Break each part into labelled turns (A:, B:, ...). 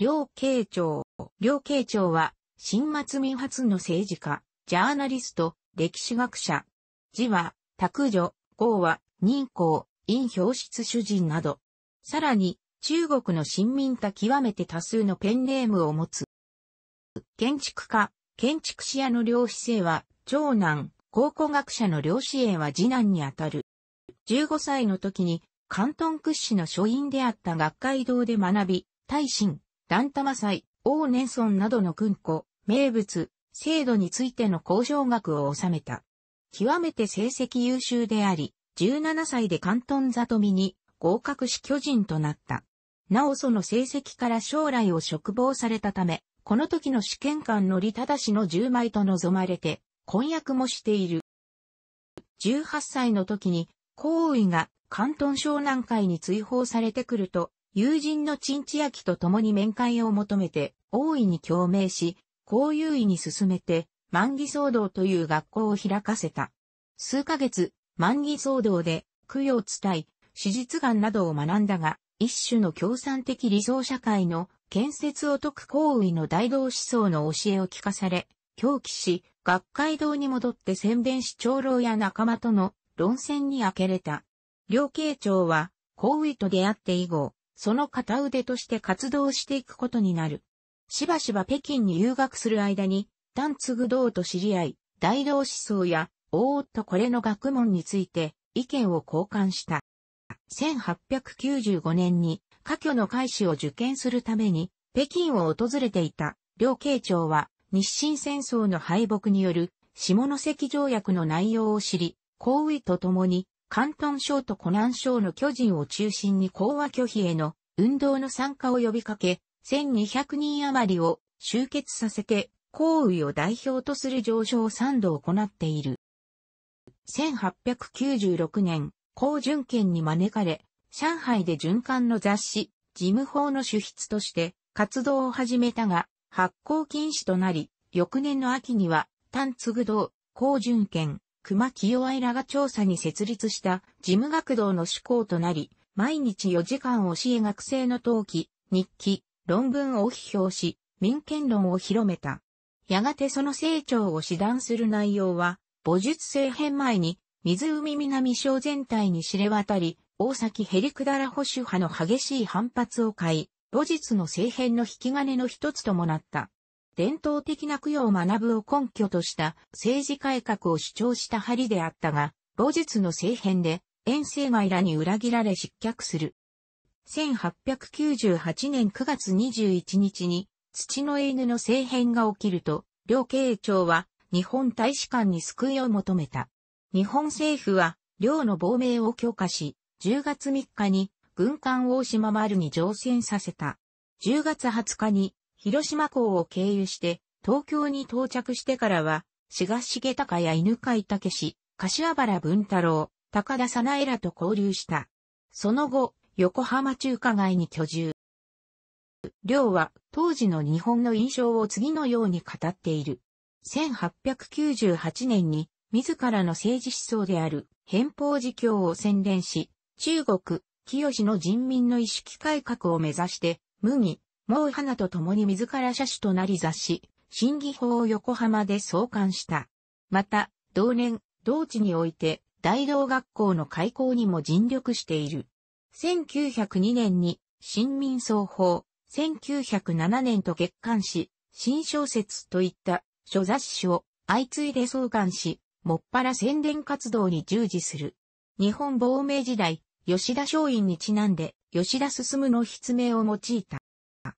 A: 両慶長。両慶長は、新末民発の政治家、ジャーナリスト、歴史学者。字は、卓女、号は、任公、院表出主人など。さらに、中国の新民た極めて多数のペンネームを持つ。建築家、建築士屋の両子生は、長男、考古学者の両子英は次男にあたる。15歳の時に、関東屈指の書院であった学会堂で学び、大臣、ランタマ祭、王年村などの訓庫、名物、制度についての交渉額を収めた。極めて成績優秀であり、17歳で関東里見に合格し巨人となった。なおその成績から将来を嘱望されたため、この時の試験官の利しの10枚と望まれて、婚約もしている。18歳の時に、皇位が関東湘南会に追放されてくると、友人のチンチアキと共に面会を求めて、大いに共鳴し、交友意に進めて、万儀騒動という学校を開かせた。数ヶ月、万儀騒動で、供養伝い、手術眼などを学んだが、一種の共産的理想社会の建設を解く行為の大道思想の教えを聞かされ、狂気し、学会堂に戻って宣伝し長老や仲間との論戦に明けれた。両慶長は、行為と出会って以後、その片腕として活動していくことになる。しばしば北京に留学する間に、丹継道と知り合い、大道思想や、おーっとこれの学問について意見を交換した。1895年に、科挙の開始を受験するために、北京を訪れていた、両慶長は、日清戦争の敗北による、下関条約の内容を知り、皇位と共に、関東省と湖南省の巨人を中心に講和拒否への運動の参加を呼びかけ、1200人余りを集結させて、行為を代表とする上昇を3度行っている。1896年、高淳県に招かれ、上海で循環の雑誌、事務法の主筆として活動を始めたが、発行禁止となり、翌年の秋には、単継堂、道、高巡県、熊清愛らが調査に設立した事務学堂の志向となり、毎日4時間教え学生の陶器、日記、論文を批評し、民権論を広めた。やがてその成長を指断する内容は、母術政変前に、湖南省全体に知れ渡り、大崎ヘリクダラ保守派の激しい反発を買い、母術の政変の引き金の一つともなった。伝統的な供養を学ぶを根拠とした政治改革を主張した針であったが、後日の政変で、遠征外らに裏切られ失脚する。1898年9月21日に、土の犬の政変が起きると、両慶長は日本大使館に救いを求めた。日本政府は、両の亡命を許可し、10月3日に軍艦大島丸に乗船させた。10月20日に広島港を経由して、東京に到着してからは、げ重隆や犬飼武氏、柏原文太郎、高田早苗らと交流した。その後、横浜中華街に居住。両は当時の日本の印象を次のように語っている。1898年に自らの政治思想である偏方自教を宣伝し、中国、清の人民の意識改革を目指して、無義、もう花と共に自ら車種となり雑誌、審議法を横浜で創刊した。また、同年、同地において、大道学校の開校にも尽力している。1902年に、新民総法、1907年と月刊誌、新小説といった諸雑誌を相次いで創刊し、もっぱら宣伝活動に従事する。日本亡命時代、吉田松陰にちなんで、吉田進の筆名を用いた。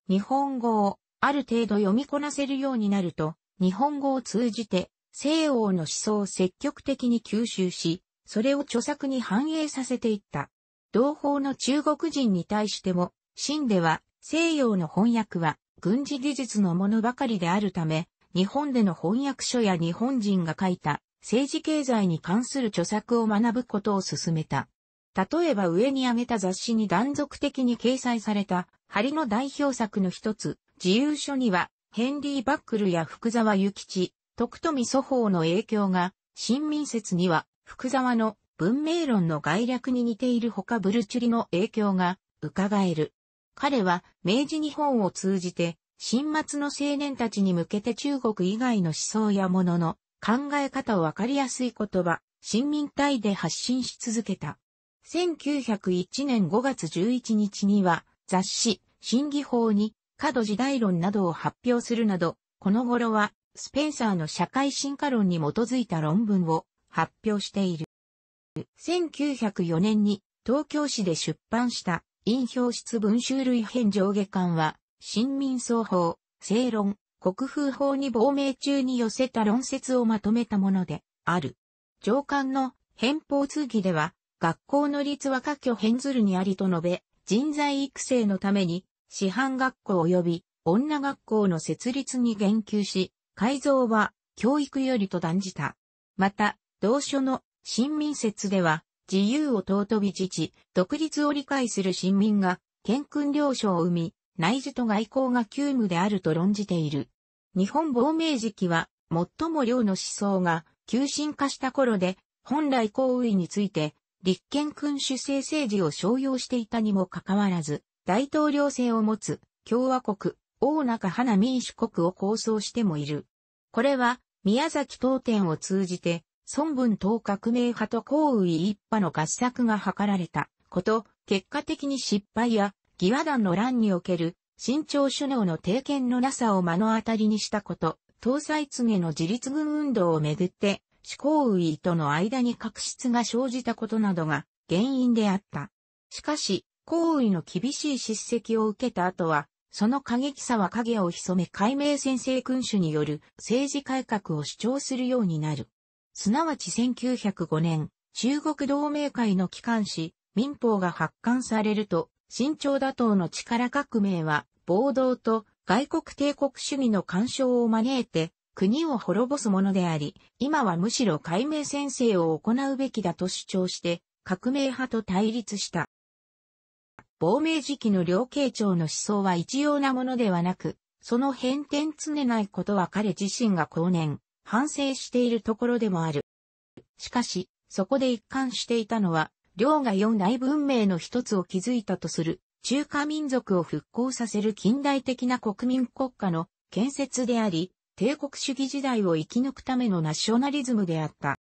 A: 日本語をある程度読みこなせるようになると、日本語を通じて西欧の思想を積極的に吸収し、それを著作に反映させていった。同胞の中国人に対しても、真では西洋の翻訳は軍事技術のものばかりであるため、日本での翻訳書や日本人が書いた政治経済に関する著作を学ぶことを進めた。例えば上に挙げた雑誌に断続的に掲載された、針の代表作の一つ、自由書には、ヘンリー・バックルや福沢諭吉、徳富祖法の影響が、新民説には、福沢の文明論の概略に似ているほかブルチュリの影響が伺える。彼は明治日本を通じて、新末の青年たちに向けて中国以外の思想やものの考え方をわかりやすい言葉、新民体で発信し続けた。1901年5月11日には雑誌、審議法に、過度時代論などを発表するなど、この頃は、スペンサーの社会進化論に基づいた論文を発表している。1904年に東京市で出版した陰表質文集類編上下巻は、新民総法、正論、国風法に亡命中に寄せた論説をまとめたものである。上巻の偏法通義では、学校の立は各拠変ずるにありと述べ、人材育成のために、師範学校及び女学校の設立に言及し、改造は教育よりと断じた。また、同書の新民説では、自由を尊び父、独立を理解する新民が、健君領書を生み、内需と外交が急務であると論じている。日本亡命時期は、最も領の思想が急進化した頃で、本来行為について、立憲君主制政治を商用していたにもかかわらず、大統領制を持つ共和国、大中花民主国を構想してもいる。これは、宮崎東天を通じて、孫文党革命派と皇位一派の合作が図られたこと、結果的に失敗や、義和団の乱における、新朝首脳の提見のなさを目の当たりにしたこと、東西告の自立軍運動をめぐって、思考為との間に確執が生じたことなどが原因であった。しかし、行為の厳しい叱責を受けた後は、その過激さは影を潜め解明先生君主による政治改革を主張するようになる。すなわち1905年、中国同盟会の機関紙、民法が発刊されると、新朝打倒の力革命は、暴動と外国帝国主義の干渉を招いて、国を滅ぼすものであり、今はむしろ解明先生を行うべきだと主張して、革命派と対立した。亡命時期の両慶長の思想は一様なものではなく、その変転常ないことは彼自身が後年、反省しているところでもある。しかし、そこで一貫していたのは、両が四大文明の一つを築いたとする、中華民族を復興させる近代的な国民国家の建設であり、帝国主義時代を生き抜くためのナショナリズムであった。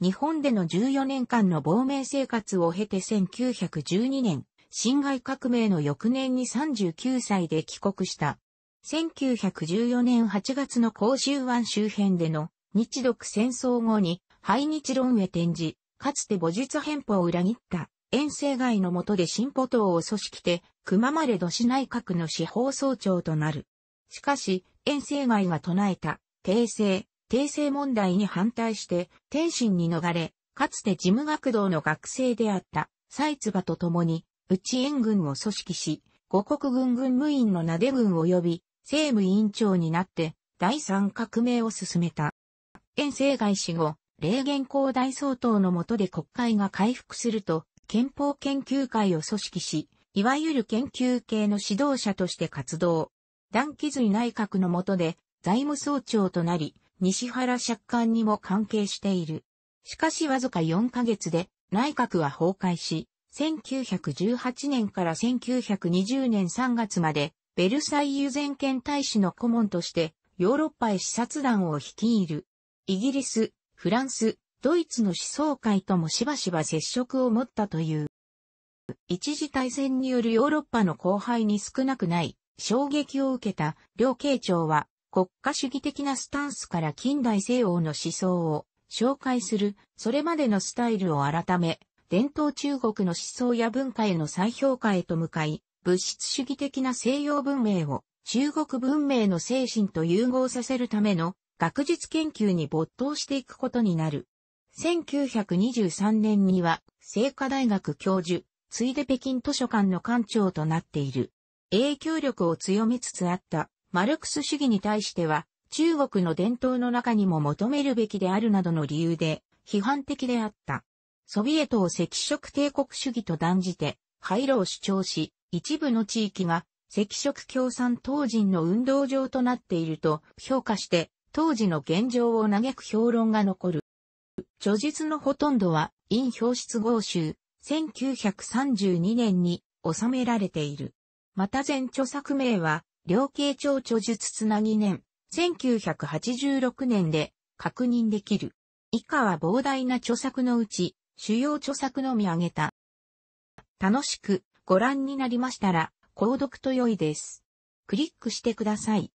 A: 日本での14年間の亡命生活を経て1912年、辛亥革命の翌年に39歳で帰国した。1914年8月の甲州湾周辺での日独戦争後に廃日論へ転じ、かつて母術変法を裏切った遠征外の下で進歩党を組織て、熊ま都市内閣の司法総長となる。しかし、遠征外が唱えた、訂正、訂正問題に反対して、天津に逃れ、かつて事務学堂の学生であった、サイツバと共に、内援軍を組織し、五国軍軍務員の撫で軍及び、政務委員長になって、第三革命を進めた。遠征外死後、霊元公大総統の下で国会が回復すると、憲法研究会を組織し、いわゆる研究系の指導者として活動。段気髄内閣の下で財務総長となり、西原借款にも関係している。しかしわずか4ヶ月で内閣は崩壊し、1918年から1920年3月までベルサイユ全権大使の顧問としてヨーロッパへ視察団を率いる。イギリス、フランス、ドイツの思想界ともしばしば接触を持ったという。一次大戦によるヨーロッパの後輩に少なくない衝撃を受けた両慶長は国家主義的なスタンスから近代西欧の思想を紹介するそれまでのスタイルを改め伝統中国の思想や文化への再評価へと向かい物質主義的な西洋文明を中国文明の精神と融合させるための学術研究に没頭していくことになる。1923年には、清華大学教授、ついで北京図書館の館長となっている。影響力を強めつつあったマルクス主義に対しては中国の伝統の中にも求めるべきであるなどの理由で批判的であった。ソビエトを赤色帝国主義と断じて廃炉を主張し一部の地域が赤色共産党人の運動場となっていると評価して当時の現状を嘆く評論が残る。著述のほとんどは、陰表出合集、1932年に収められている。また前著作名は、量刑長著述つなぎ年、1986年で確認できる。以下は膨大な著作のうち、主要著作のみ上げた。楽しくご覧になりましたら、購読と良いです。クリックしてください。